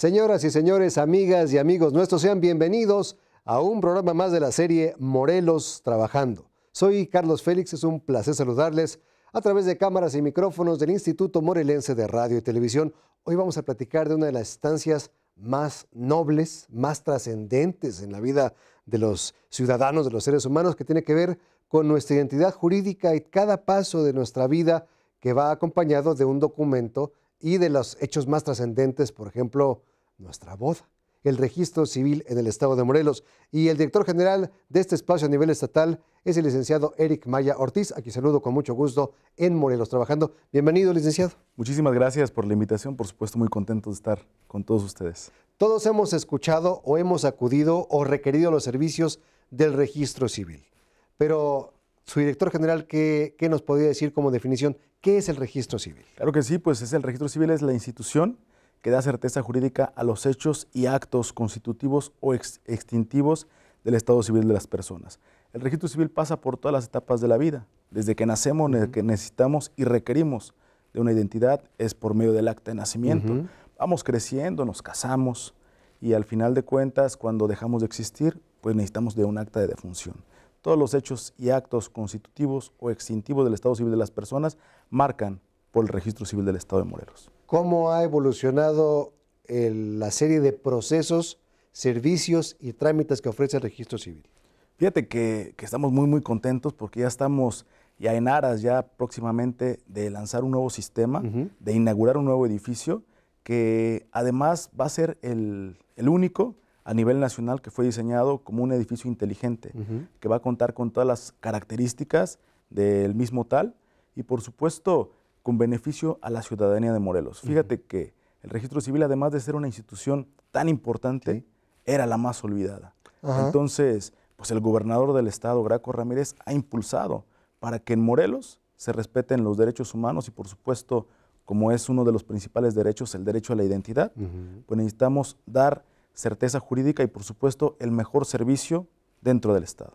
Señoras y señores, amigas y amigos nuestros, sean bienvenidos a un programa más de la serie Morelos Trabajando. Soy Carlos Félix, es un placer saludarles a través de cámaras y micrófonos del Instituto Morelense de Radio y Televisión. Hoy vamos a platicar de una de las estancias más nobles, más trascendentes en la vida de los ciudadanos, de los seres humanos, que tiene que ver con nuestra identidad jurídica y cada paso de nuestra vida que va acompañado de un documento y de los hechos más trascendentes, por ejemplo, nuestra boda, el registro civil en el estado de Morelos. Y el director general de este espacio a nivel estatal es el licenciado Eric Maya Ortiz, a quien saludo con mucho gusto en Morelos trabajando. Bienvenido, licenciado. Muchísimas gracias por la invitación, por supuesto, muy contento de estar con todos ustedes. Todos hemos escuchado o hemos acudido o requerido los servicios del registro civil. Pero su director general, ¿qué, qué nos podría decir como definición? ¿Qué es el registro civil? Claro que sí, pues es el registro civil es la institución que da certeza jurídica a los hechos y actos constitutivos o extintivos del estado civil de las personas. El registro civil pasa por todas las etapas de la vida, desde que nacemos, que necesitamos y requerimos de una identidad, es por medio del acta de nacimiento. Vamos creciendo, nos casamos y al final de cuentas, cuando dejamos de existir, pues necesitamos de un acta de defunción todos los hechos y actos constitutivos o extintivos del Estado civil de las personas marcan por el registro civil del Estado de Morelos. ¿Cómo ha evolucionado la serie de procesos, servicios y trámites que ofrece el registro civil? Fíjate que, estamos muy, muy contentos porque ya estamos ya en aras, ya próximamente de lanzar un nuevo sistema, de inaugurar un nuevo edificio que además va a ser el único a nivel nacional que fue diseñado como un edificio inteligente, que va a contar con todas las características del mismo tal y por supuesto con beneficio a la ciudadanía de Morelos. Fíjate que el registro civil, además de ser una institución tan importante, era la más olvidada. Entonces, pues el gobernador del estado, Graco Ramírez, ha impulsado para que en Morelos se respeten los derechos humanos y por supuesto, como es uno de los principales derechos, el derecho a la identidad, pues necesitamos dar certeza jurídica y, por supuesto, el mejor servicio dentro del Estado.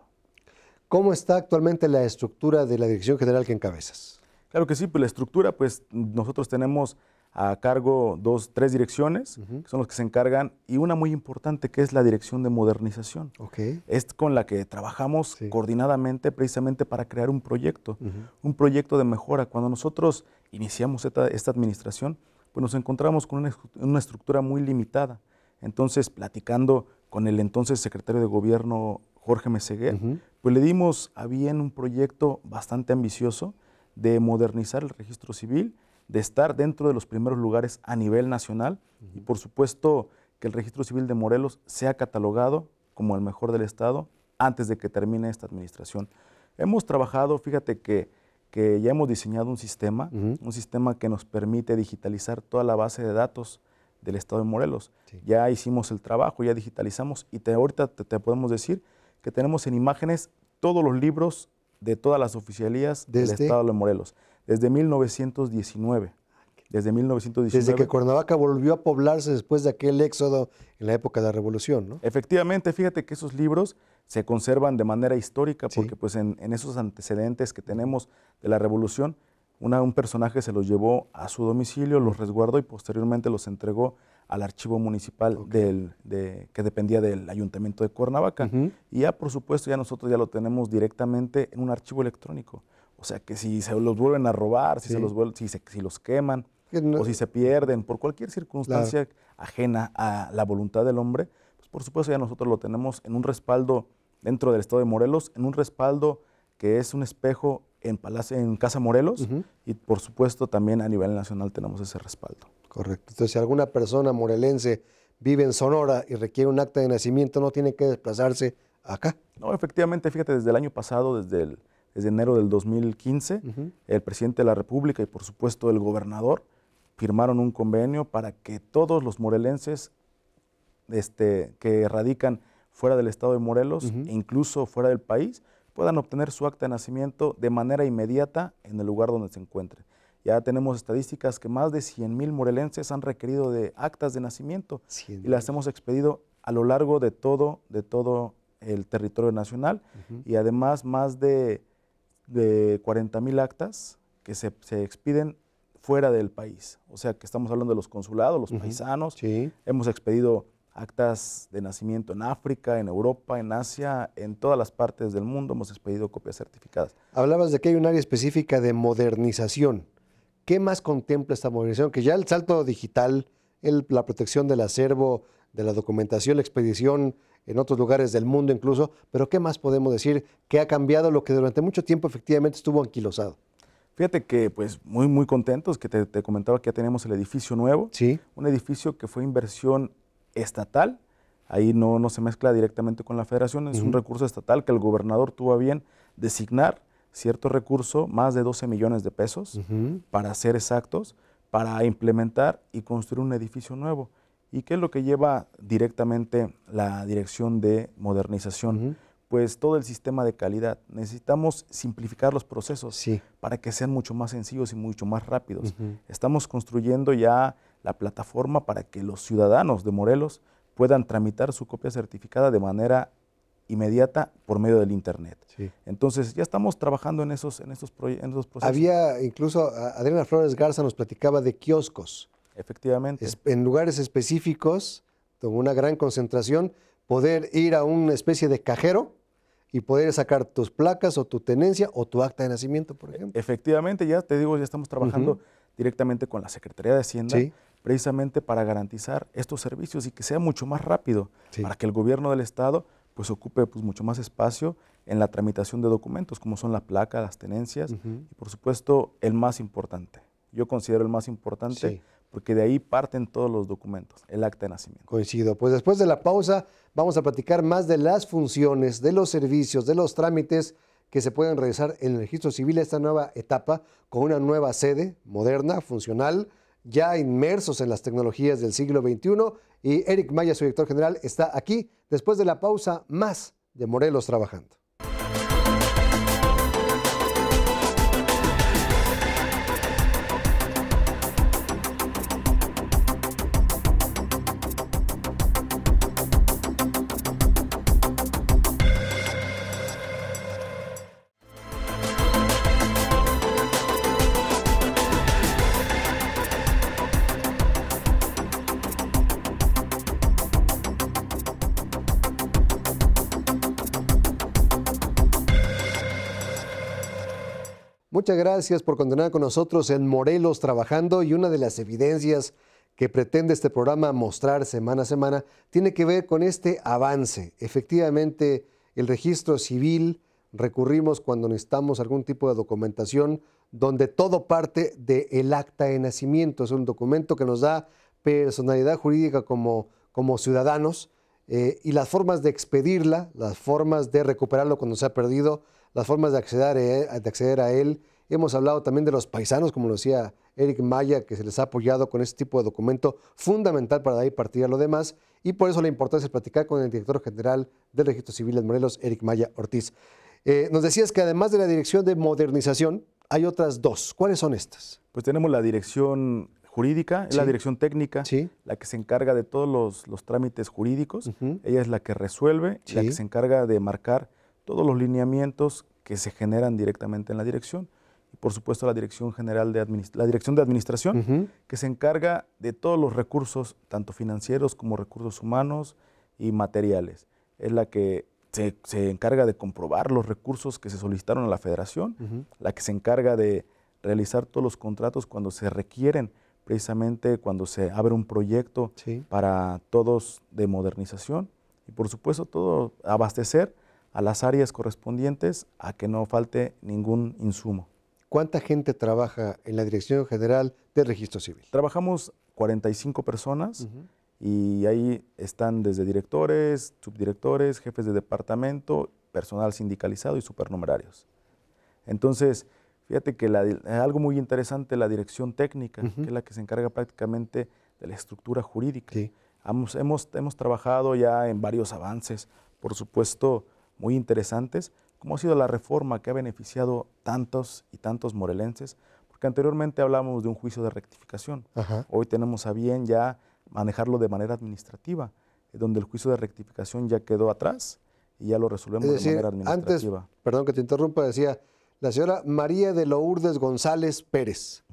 ¿Cómo está actualmente la estructura de la Dirección General que encabezas? Claro que sí, pues la estructura, pues nosotros tenemos a cargo dos, tres direcciones, que son los que se encargan, y una muy importante que es la dirección de modernización. Ok. Es con la que trabajamos coordinadamente precisamente para crear un proyecto, un proyecto de mejora. Cuando nosotros iniciamos esta, administración, pues nos encontramos con una estructura muy limitada. Entonces, platicando con el entonces secretario de gobierno Jorge Meseguer, pues le dimos a bien un proyecto bastante ambicioso de modernizar el registro civil, de estar dentro de los primeros lugares a nivel nacional y por supuesto que el registro civil de Morelos sea catalogado como el mejor del Estado antes de que termine esta administración. Hemos trabajado, fíjate que, ya hemos diseñado un sistema, un sistema que nos permite digitalizar toda la base de datos del estado de Morelos. Ya hicimos el trabajo, ya digitalizamos y ahorita te, podemos decir que tenemos en imágenes todos los libros de todas las oficialías del estado de Morelos, desde 1919. Ah, desde 1919. Desde que Cuernavaca volvió a poblarse después de aquel éxodo en la época de la Revolución, ¿no? Efectivamente, fíjate que esos libros se conservan de manera histórica porque pues en esos antecedentes que tenemos de la Revolución, un personaje se los llevó a su domicilio, los resguardó y posteriormente los entregó al archivo municipal del, que dependía del ayuntamiento de Cuernavaca. Y ya, por supuesto, ya nosotros ya lo tenemos directamente en un archivo electrónico. O sea, que si se los vuelven a robar, si, se los, si, se, si los queman, o si se pierden, por cualquier circunstancia ajena a la voluntad del hombre, pues por supuesto ya nosotros lo tenemos en un respaldo dentro del estado de Morelos, en un respaldo que es un espejo en, Casa Morelos y por supuesto también a nivel nacional tenemos ese respaldo. Correcto. Entonces, si alguna persona morelense vive en Sonora y requiere un acta de nacimiento, no tiene que desplazarse acá. No, efectivamente, fíjate, desde el año pasado, desde, desde enero del 2015, el presidente de la República y por supuesto el gobernador firmaron un convenio para que todos los morelenses este, que radican fuera del estado de Morelos, e incluso fuera del país, puedan obtener su acta de nacimiento de manera inmediata en el lugar donde se encuentren. Ya tenemos estadísticas que más de 100.000 morelenses han requerido de actas de nacimiento y las hemos expedido a lo largo de todo, de todo el territorio nacional y además más de, de 40.000 actas que se, expiden fuera del país. O sea que estamos hablando de los consulados, los paisanos. Hemos expedido actas de nacimiento en África, en Europa, en Asia, en todas las partes del mundo hemos expedido copias certificadas. Hablabas de que hay un área específica de modernización. ¿Qué más contempla esta modernización? Que ya el salto digital, la protección del acervo, de la documentación, la expedición en otros lugares del mundo incluso, pero ¿qué más podemos decir que ha cambiado lo que durante mucho tiempo efectivamente estuvo anquilosado? Fíjate que pues muy muy contentos, que te comentaba que ya tenemos el edificio nuevo, ¿Sí? un edificio que fue inversión estatal, ahí no, no se mezcla directamente con la federación, es un recurso estatal que el gobernador tuvo a bien designar cierto recurso, más de 12 millones de pesos, para ser exactos, para implementar y construir un edificio nuevo. ¿Y qué es lo que lleva directamente la dirección de modernización? Pues todo el sistema de calidad. Necesitamos simplificar los procesos para que sean mucho más sencillos y mucho más rápidos. Estamos construyendo ya la plataforma para que los ciudadanos de Morelos puedan tramitar su copia certificada de manera inmediata por medio del Internet. Entonces, ya estamos trabajando en esos, en, esos en procesos. Había incluso, Adriana Flores Garza nos platicaba de kioscos. Efectivamente. en lugares específicos, con una gran concentración, poder ir a una especie de cajero y poder sacar tus placas o tu tenencia o tu acta de nacimiento, por e, ejemplo. Efectivamente, ya te digo, ya estamos trabajando directamente con la Secretaría de Hacienda. Sí precisamente para garantizar estos servicios y que sea mucho más rápido, para que el gobierno del Estado pues ocupe pues, mucho más espacio en la tramitación de documentos, como son la placa, las tenencias, y por supuesto el más importante. Yo considero el más importante porque de ahí parten todos los documentos, el acta de nacimiento. Coincido. Pues después de la pausa vamos a platicar más de las funciones, de los servicios, de los trámites que se pueden realizar en el registro civil esta nueva etapa con una nueva sede moderna, funcional, ya inmersos en las tecnologías del siglo XXI. Y Eric Maya, su director general, está aquí después de la pausa más de Morelos trabajando. muchas gracias por continuar con nosotros en Morelos trabajando y una de las evidencias que pretende este programa mostrar semana a semana tiene que ver con este avance. Efectivamente, el registro civil recurrimos cuando necesitamos algún tipo de documentación donde todo parte del acta de nacimiento. Es un documento que nos da personalidad jurídica como, como ciudadanos eh, y las formas de expedirla, las formas de recuperarlo cuando se ha perdido, las formas de acceder eh, de acceder a él Hemos hablado también de los paisanos, como lo decía Eric Maya, que se les ha apoyado con este tipo de documento fundamental para dar y partir a lo demás. Y por eso la importancia de platicar con el director general del Registro Civil de Morelos, Eric Maya Ortiz. Eh, nos decías que además de la dirección de modernización, hay otras dos. ¿Cuáles son estas? Pues tenemos la dirección jurídica, es la dirección técnica, la que se encarga de todos los, trámites jurídicos. Ella es la que resuelve, la que se encarga de marcar todos los lineamientos que se generan directamente en la dirección por supuesto la Dirección General de la Dirección de Administración, que se encarga de todos los recursos, tanto financieros como recursos humanos y materiales. Es la que se, encarga de comprobar los recursos que se solicitaron a la federación, la que se encarga de realizar todos los contratos cuando se requieren, precisamente cuando se abre un proyecto para todos de modernización y por supuesto todo abastecer a las áreas correspondientes a que no falte ningún insumo. ¿Cuánta gente trabaja en la Dirección General del Registro Civil? Trabajamos 45 personas y ahí están desde directores, subdirectores, jefes de departamento, personal sindicalizado y supernumerarios. Entonces, fíjate que eh, algo muy interesante la dirección técnica, que es la que se encarga prácticamente de la estructura jurídica. hemos, trabajado ya en varios avances, por supuesto, muy interesantes, cómo ha sido la reforma que ha beneficiado tantos y tantos morelenses, porque anteriormente hablábamos de un juicio de rectificación. Hoy tenemos a bien ya manejarlo de manera administrativa, eh, donde el juicio de rectificación ya quedó atrás y ya lo resolvemos de manera administrativa. Antes, perdón que te interrumpa, decía la señora María de Lourdes González Pérez,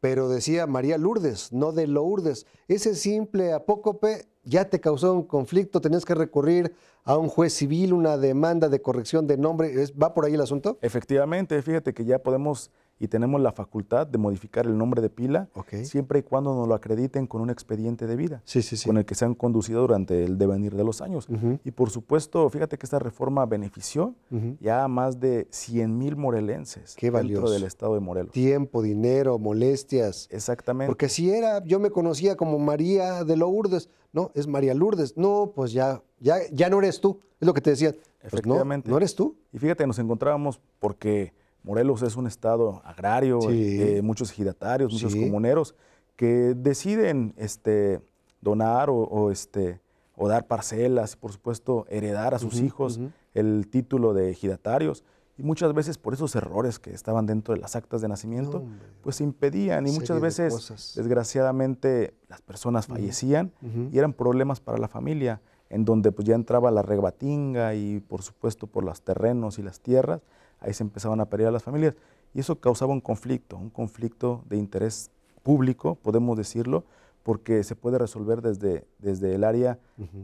pero decía María Lourdes, no de Lourdes. Ese simple apócope ya te causó un conflicto, ¿Tenías que recurrir a un juez civil, una demanda de corrección de nombre, ¿va por ahí el asunto? Efectivamente, fíjate que ya podemos y tenemos la facultad de modificar el nombre de pila siempre y cuando nos lo acrediten con un expediente de vida, con el que se han conducido durante el devenir de los años. Y por supuesto, fíjate que esta reforma benefició ya a más de 100 mil morelenses dentro del estado de Morelos. Tiempo, dinero, molestias. Exactamente. Porque si era, yo me conocía como María de Lourdes, no, es María Lourdes, no, pues ya, ya, ya no eres tú, es lo que te decía. Pues Efectivamente. no, no eres tú. Y fíjate, nos encontrábamos porque Morelos es un estado agrario, de eh, muchos ejidatarios, muchos comuneros que deciden este, donar o, este, o dar parcelas por supuesto heredar a sus hijos el título de ejidatarios. Y muchas veces por esos errores que estaban dentro de las actas de nacimiento, pues se impedían y muchas veces, desgraciadamente, las personas fallecían y eran problemas para la familia, en donde pues ya entraba la regbatinga y por supuesto por los terrenos y las tierras, ahí se empezaban a pelear las familias y eso causaba un conflicto, un conflicto de interés público, podemos decirlo, porque se puede resolver desde, desde el área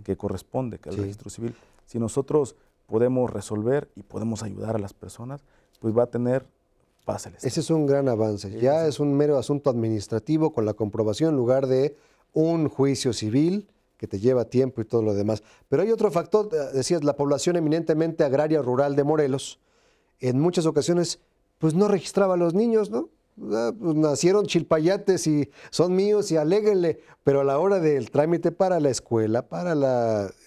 que corresponde, que es el registro civil. Si nosotros podemos resolver y podemos ayudar a las personas, pues va a tener pases. Ese es un gran avance. ya es un mero asunto administrativo con la comprobación en lugar de un juicio civil que te lleva tiempo y todo lo demás. Pero hay otro factor, eh, decías, la población eminentemente agraria rural de Morelos, en muchas ocasiones pues no registraba a los niños, ¿no? Ah, pues, nacieron chilpayates y son míos y aléguenle, pero a la hora del trámite para la escuela, para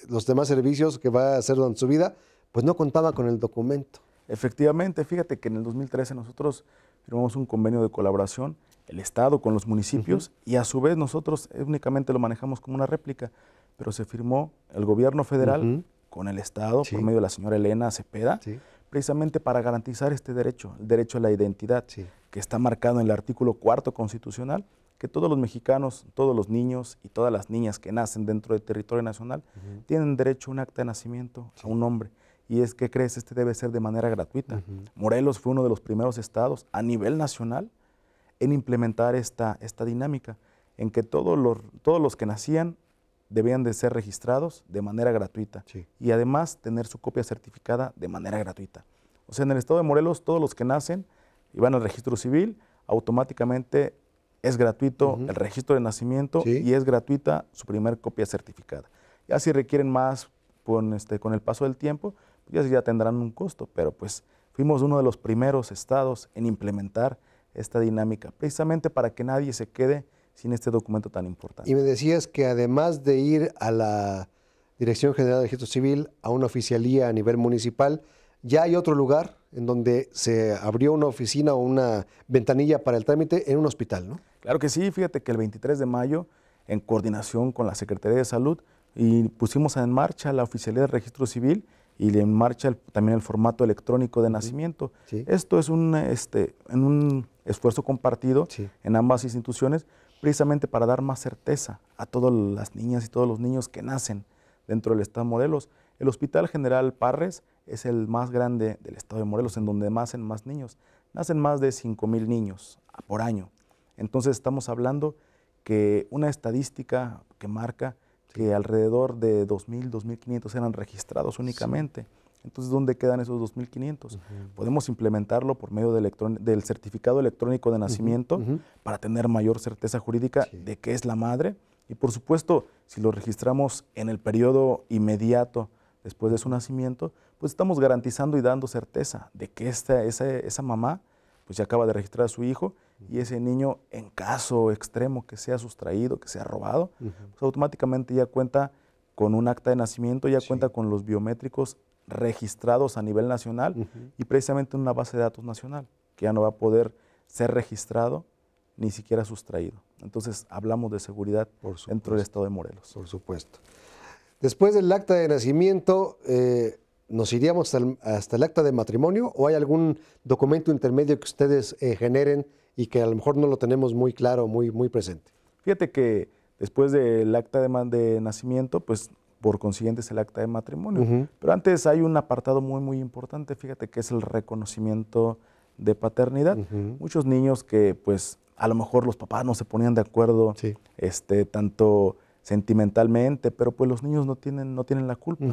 los demás servicios que va a hacer durante su vida, pues no contaba con el documento. Efectivamente, fíjate que en el 2013 nosotros firmamos un convenio de colaboración, el Estado con los municipios, y a su vez nosotros eh, únicamente lo manejamos como una réplica, pero se firmó el gobierno federal con el Estado por medio de la señora Elena Cepeda precisamente para garantizar este derecho, el derecho a la identidad, que está marcado en el artículo cuarto constitucional, que todos los mexicanos, todos los niños y todas las niñas que nacen dentro del territorio nacional tienen derecho a un acta de nacimiento, a un nombre. Y es que crees, este debe ser de manera gratuita. Morelos fue uno de los primeros estados a nivel nacional en implementar esta, esta dinámica, en que todos los, todos los que nacían debían de ser registrados de manera gratuita y además tener su copia certificada de manera gratuita. O sea, en el estado de Morelos todos los que nacen y van al registro civil, automáticamente es gratuito el registro de nacimiento y es gratuita su primer copia certificada. Ya si requieren más con, este, el paso del tiempo, pues ya, ya tendrán un costo, pero pues fuimos uno de los primeros estados en implementar esta dinámica, precisamente para que nadie se quede sin este documento tan importante. Y me decías que además de ir a la Dirección General de Registro Civil, a una oficialía a nivel municipal, ya hay otro lugar en donde se abrió una oficina o una ventanilla para el trámite en un hospital, ¿no? Claro que sí, fíjate que el 23 de mayo, en coordinación con la Secretaría de Salud, y pusimos en marcha la oficialía de registro civil y en marcha también el formato electrónico de nacimiento. Esto es un, este, en un esfuerzo compartido en ambas instituciones precisamente para dar más certeza a todas las niñas y todos los niños que nacen dentro del Estado de Morelos. El Hospital General Parres es el más grande del Estado de Morelos, en donde nacen más niños. Nacen más de 5.000 niños por año. Entonces estamos hablando que una estadística que marca que alrededor de 2.000, 2.500 eran registrados únicamente. Entonces, ¿dónde quedan esos 2.500? Podemos implementarlo por medio del certificado electrónico de nacimiento para tener mayor certeza jurídica de que es la madre. Y por supuesto, si lo registramos en el periodo inmediato después de su nacimiento, pues estamos garantizando y dando certeza de que esta, esa, esa mamá pues ya acaba de registrar a su hijo y ese niño, en caso extremo que sea sustraído, que sea robado, pues automáticamente ya cuenta con un acta de nacimiento, ya cuenta con los biométricos registrados a nivel nacional y precisamente en una base de datos nacional, que ya no va a poder ser registrado ni siquiera sustraído. Entonces hablamos de seguridad dentro del Estado de Morelos. Por supuesto. Después del acta de nacimiento, eh, ¿nos iríamos hasta el acta de matrimonio o hay algún documento intermedio que ustedes eh, generen y que a lo mejor no lo tenemos muy claro, muy, muy presente? Fíjate que después del acta de nacimiento, pues por consiguiente es el acta de matrimonio. Pero antes hay un apartado muy, muy importante, fíjate, que es el reconocimiento de paternidad. Muchos niños que pues a lo mejor los papás no se ponían de acuerdo este, tanto sentimentalmente, pero pues los niños no tienen, no tienen la culpa.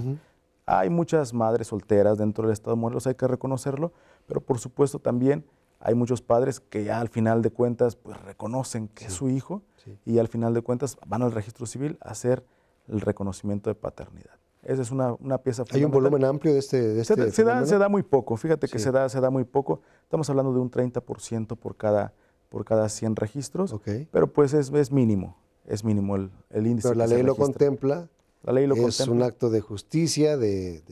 Hay muchas madres solteras dentro del Estado de Morelos, hay que reconocerlo, pero por supuesto también hay muchos padres que ya al final de cuentas pues reconocen que es su hijo y al final de cuentas van al registro civil a hacer el reconocimiento de paternidad. Esa es una, pieza fundamental. ¿Hay un volumen amplio de este, este se, da, muy poco, fíjate que se, da, se da muy poco. Estamos hablando de un 30% por cada, por cada 100 registros, pero pues es, es, mínimo, es mínimo el, índice. Pero la ley lo contempla. La ley lo es un acto de justicia, de,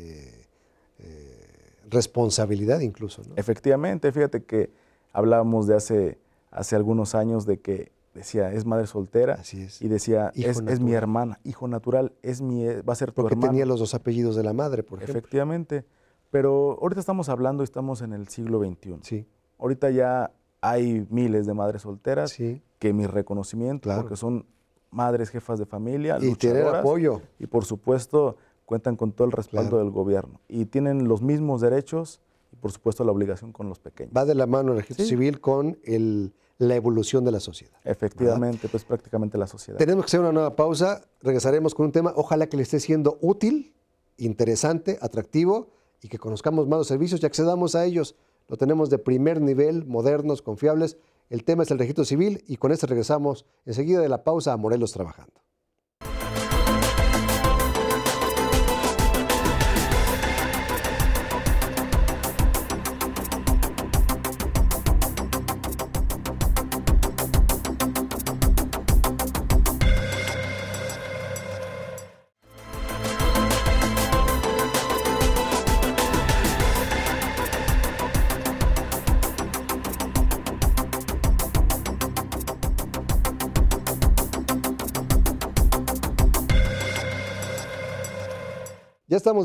eh, responsabilidad incluso. Efectivamente, fíjate que hablábamos de hace, hace algunos años de que decía, es madre soltera. Así es. Y decía, es, mi hermana, hijo natural, es mi, eh, va a ser tu Porque tenía los dos apellidos de la madre, por ejemplo. Efectivamente. Pero ahorita estamos hablando, estamos en el siglo XXI. Sí. Ahorita ya hay miles de madres solteras. Que mi reconocimiento, porque son madres jefas de familia. Y tienen apoyo. Y por supuesto, cuentan con todo el respaldo del gobierno. Y tienen los mismos derechos y por supuesto la obligación con los pequeños. Va de la mano el registro civil con el la evolución de la sociedad. Efectivamente, pues prácticamente la sociedad. Tenemos que hacer una nueva pausa, regresaremos con un tema, ojalá que le esté siendo útil, interesante, atractivo y que conozcamos más los servicios y accedamos a ellos. Lo tenemos de primer nivel, modernos, confiables. El tema es el registro civil y con este regresamos enseguida de la pausa a Morelos Trabajando.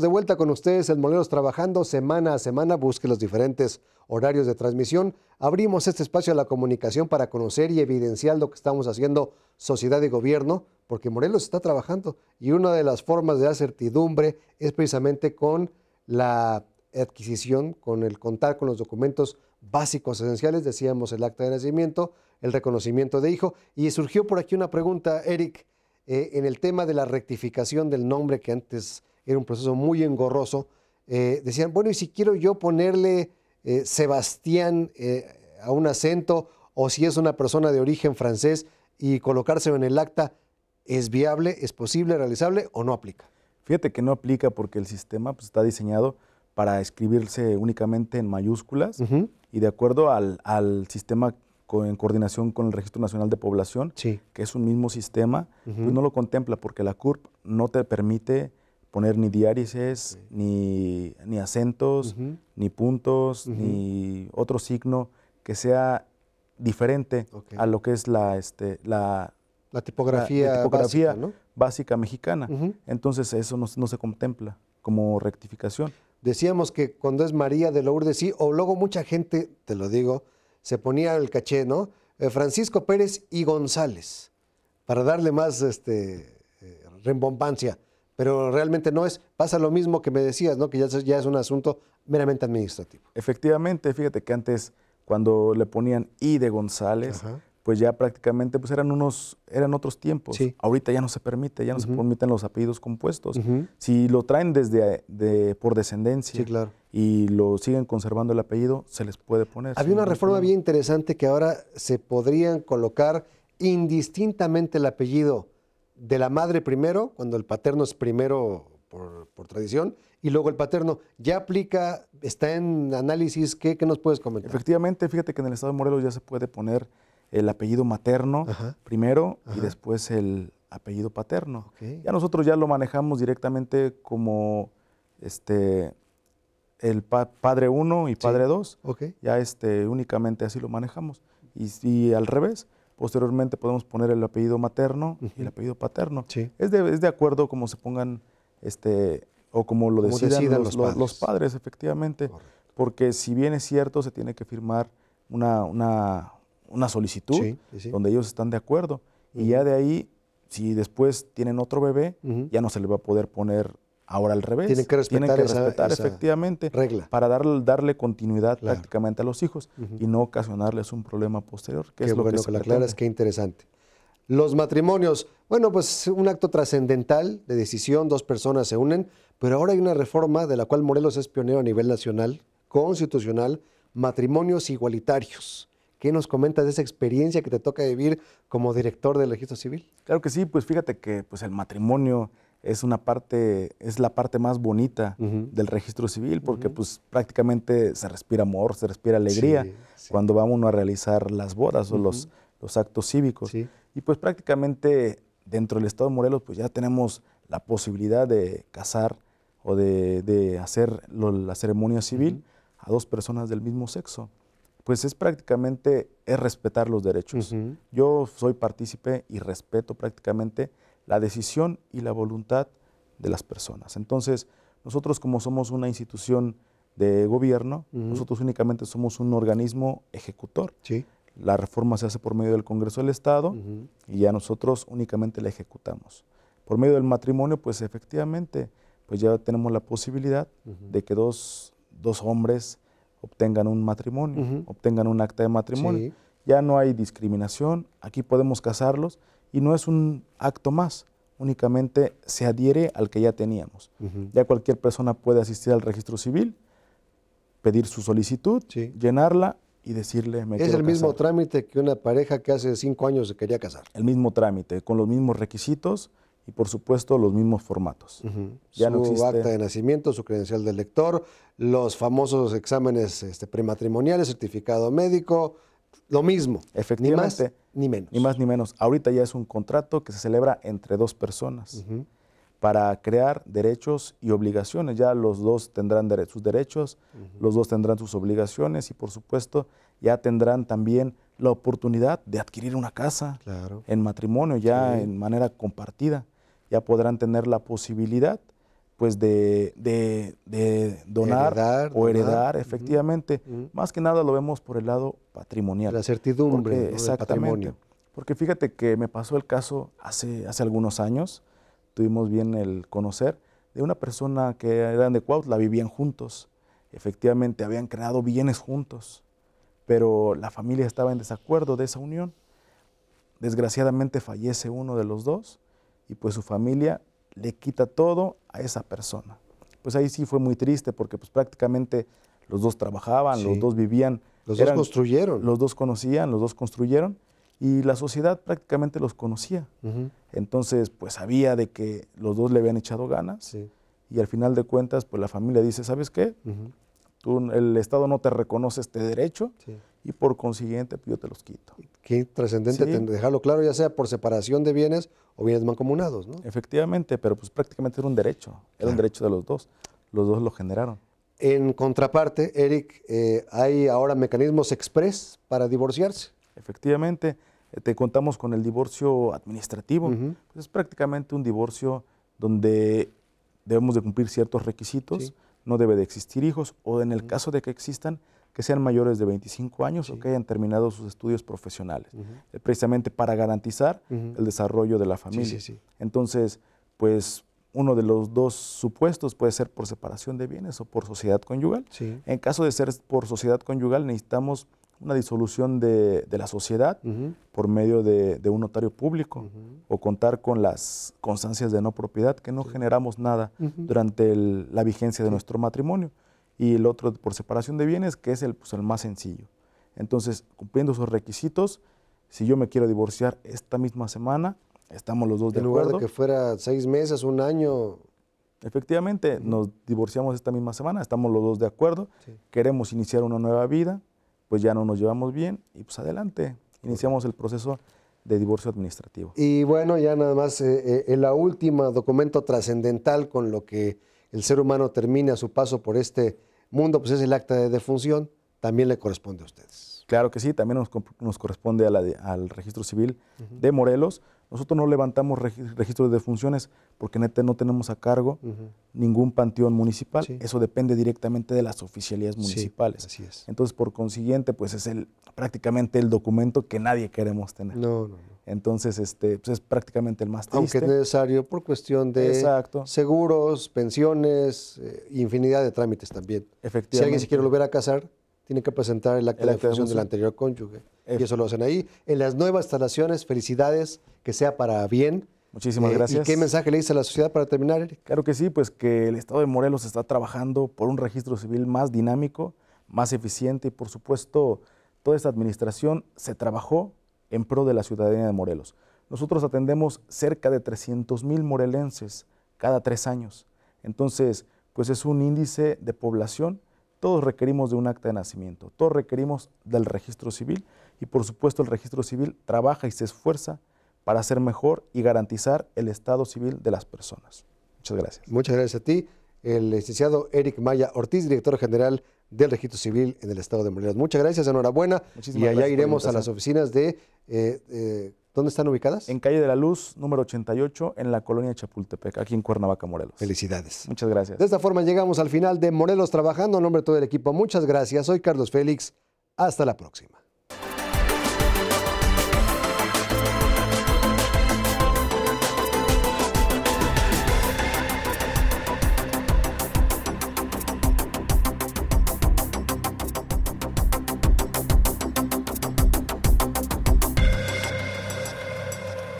de vuelta con ustedes el Morelos trabajando semana a semana. Busque los diferentes horarios de transmisión. Abrimos este espacio a la comunicación para conocer y evidenciar lo que estamos haciendo sociedad y gobierno, porque Morelos está trabajando y una de las formas de dar certidumbre es precisamente con la adquisición, con el contar con los documentos básicos esenciales, decíamos el acta de nacimiento, el reconocimiento de hijo, y surgió por aquí una pregunta, Eric, eh, en el tema de la rectificación del nombre que antes era un proceso muy engorroso. Eh, decían, bueno, y si quiero yo ponerle eh, Sebastián eh, a un acento o si es una persona de origen francés y colocárselo en el acta, ¿es viable, es posible, realizable o no aplica? Fíjate que no aplica porque el sistema pues, está diseñado para escribirse únicamente en mayúsculas y de acuerdo al, sistema en coordinación con el Registro Nacional de Población, que es un mismo sistema, pues no lo contempla porque la CURP no te permite poner ni diárices, ni, acentos, ni puntos, ni otro signo que sea diferente a lo que es la, este, la, la tipografía, básica, mexicana. Entonces eso no, no, se contempla como rectificación. Decíamos que cuando es María de Lourdes, sí, o luego mucha gente, te lo digo, se ponía el caché, ¿no? Eh, Francisco Pérez y González, para darle más este, eh, rembombancia pero realmente no es, pasa lo mismo que me decías, ¿no? que ya, es un asunto meramente administrativo. Efectivamente, fíjate que antes cuando le ponían I de González, pues ya prácticamente pues eran, unos, eran otros tiempos. Ahorita ya no se permite, ya no se permiten los apellidos compuestos. Si lo traen desde por descendencia y lo siguen conservando el apellido, se les puede poner. Había una reforma bien interesante que ahora se podrían colocar indistintamente el apellido de la madre primero, cuando el paterno es primero por, tradición, y luego el paterno. Ya aplica, está en análisis, ¿qué, nos puedes comentar? Efectivamente, fíjate que en el estado de Morelos ya se puede poner el apellido materno primero y después el apellido paterno. Ya nosotros ya lo manejamos directamente como este el padre 1 y padre 2. Ya este únicamente así lo manejamos. Y, y al revés, Posteriormente podemos poner el apellido materno y el apellido paterno. Es, de, es de acuerdo como se pongan este, o como lo decidan, los, padres. efectivamente. Porque si bien es cierto, se tiene que firmar una, una, una solicitud donde ellos están de acuerdo. Y ya de ahí, si después tienen otro bebé, ya no se le va a poder poner Ahora al revés. Tienen que respetar, Tienen que respetar efectivamente regla. para darle continuidad prácticamente a los hijos y no ocasionarles un problema posterior. Que qué es lo que, qué interesante. Los matrimonios, bueno, pues un acto trascendental de decisión, dos personas se unen, pero ahora hay una reforma de la cual Morelos es pionero a nivel nacional, constitucional, matrimonios igualitarios. ¿Qué nos comentas de esa experiencia que te toca vivir como director del registro civil? Claro que sí, pues fíjate que pues el matrimonio es una parte, es la parte más bonita del registro civil, porque pues prácticamente se respira amor, se respira alegría cuando vamos a realizar las bodas o los, los actos cívicos. Y pues prácticamente dentro del Estado de Morelos pues ya tenemos la posibilidad de casar o de, hacer la ceremonia civil a dos personas del mismo sexo. Pues es prácticamente, es respetar los derechos. Yo soy partícipe y respeto prácticamente la decisión y la voluntad de las personas. Entonces, nosotros como somos una institución de gobierno, nosotros únicamente somos un organismo ejecutor. La reforma se hace por medio del Congreso del Estado y ya nosotros únicamente la ejecutamos. Por medio del matrimonio, pues efectivamente, pues ya tenemos la posibilidad de que dos, hombres obtengan un matrimonio, obtengan un acta de matrimonio. Ya no hay discriminación, aquí podemos casarlos, y no es un acto más, únicamente se adhiere al que ya teníamos. Ya cualquier persona puede asistir al registro civil, pedir su solicitud, llenarla y decirle me Es el mismo trámite que una pareja que hace cinco años se quería casar. El mismo trámite, con los mismos requisitos y por supuesto los mismos formatos. su acta de nacimiento, su credencial de lector, los famosos exámenes este, prematrimoniales, certificado médico, lo mismo. Efectivamente. Ni más ni menos. Ni más ni menos. Ahorita ya es un contrato que se celebra entre dos personas para crear derechos y obligaciones. Ya los dos tendrán sus derechos, los dos tendrán sus obligaciones y por supuesto ya tendrán también la oportunidad de adquirir una casa en matrimonio, ya en manera compartida. Ya podrán tener la posibilidad pues de, de, donar o heredar, efectivamente. Más que nada lo vemos por el lado patrimonial. La certidumbre exactamente, patrimonio. Porque fíjate que me pasó el caso hace, hace algunos años, tuvimos bien el conocer, de una persona que era de Cuautla, vivían juntos, efectivamente habían creado bienes juntos, pero la familia estaba en desacuerdo de esa unión. Desgraciadamente fallece uno de los dos y pues su familia le quita todo a esa persona. Pues ahí sí fue muy triste porque pues prácticamente los dos trabajaban, los dos vivían. Los dos construyeron. Los dos conocían, los dos construyeron y la sociedad prácticamente los conocía. Entonces pues sabía de que los dos le habían echado ganas y al final de cuentas pues la familia dice, ¿sabes qué? el Estado no te reconoce este derecho sí y por consiguiente pues, yo te los quito. Qué trascendente dejarlo claro, ya sea por separación de bienes o bienes mancomunados, ¿no? Efectivamente, pero pues prácticamente era un derecho, era un derecho de los dos, los dos lo generaron. En contraparte, Eric, eh, hay ahora mecanismos express para divorciarse. Efectivamente, eh, te contamos con el divorcio administrativo, pues, es prácticamente un divorcio donde debemos de cumplir ciertos requisitos, no debe de existir hijos o en el caso de que existan, que sean mayores de 25 años o que hayan terminado sus estudios profesionales, eh, precisamente para garantizar el desarrollo de la familia. Entonces, pues uno de los dos supuestos puede ser por separación de bienes o por sociedad conyugal. En caso de ser por sociedad conyugal, necesitamos una disolución de, la sociedad por medio de, un notario público o contar con las constancias de no propiedad que no generamos nada durante la vigencia de nuestro matrimonio y el otro por separación de bienes, que es el, pues, el más sencillo. Entonces, cumpliendo esos requisitos, si yo me quiero divorciar esta misma semana, estamos los dos de acuerdo. En lugar de que fuera seis meses, un año. Efectivamente, nos divorciamos esta misma semana, estamos los dos de acuerdo, queremos iniciar una nueva vida, pues ya no nos llevamos bien y pues adelante, iniciamos el proceso de divorcio administrativo. Y bueno, ya nada más el eh, eh, la última documento trascendental con lo que el ser humano termina su paso por este Mundo, pues es el acta de defunción, también le corresponde a ustedes. Claro que sí, también nos, corresponde al registro civil de Morelos. Nosotros no levantamos registros de funciones porque neta no tenemos a cargo ningún panteón municipal. Eso depende directamente de las oficialías municipales. así es. Entonces, por consiguiente, pues es el, prácticamente el documento que nadie queremos tener. No, no, Entonces, este, pues es prácticamente el más triste. Aunque es necesario por cuestión de seguros, pensiones, eh, infinidad de trámites también. Efectivamente. Si alguien se quiere volver a casar, tiene que presentar la acta del anterior cónyuge. Y eso lo hacen ahí. En las nuevas instalaciones, felicidades, que sea para bien. Muchísimas eh, gracias. ¿Y qué mensaje le dice a la sociedad para terminar, Eric? Claro que sí, pues que el Estado de Morelos está trabajando por un registro civil más dinámico, más eficiente y por supuesto toda esta administración se trabajó en pro de la ciudadanía de Morelos. Nosotros atendemos cerca de 300.000 mil morelenses cada tres años. Entonces, pues es un índice de población todos requerimos de un acta de nacimiento, todos requerimos del registro civil y por supuesto el registro civil trabaja y se esfuerza para hacer mejor y garantizar el estado civil de las personas. Muchas gracias. Muchas gracias a ti, el licenciado Eric Maya Ortiz, director general del Registro Civil en el estado de Morelos. Muchas gracias, enhorabuena. Muchísimas y allá iremos a las oficinas de eh, eh, ¿Dónde están ubicadas? En Calle de la Luz, número 88, en la colonia Chapultepec, aquí en Cuernavaca, Morelos. Felicidades. Muchas gracias. De esta forma llegamos al final de Morelos Trabajando. En nombre de todo el equipo, muchas gracias. Soy Carlos Félix. Hasta la próxima.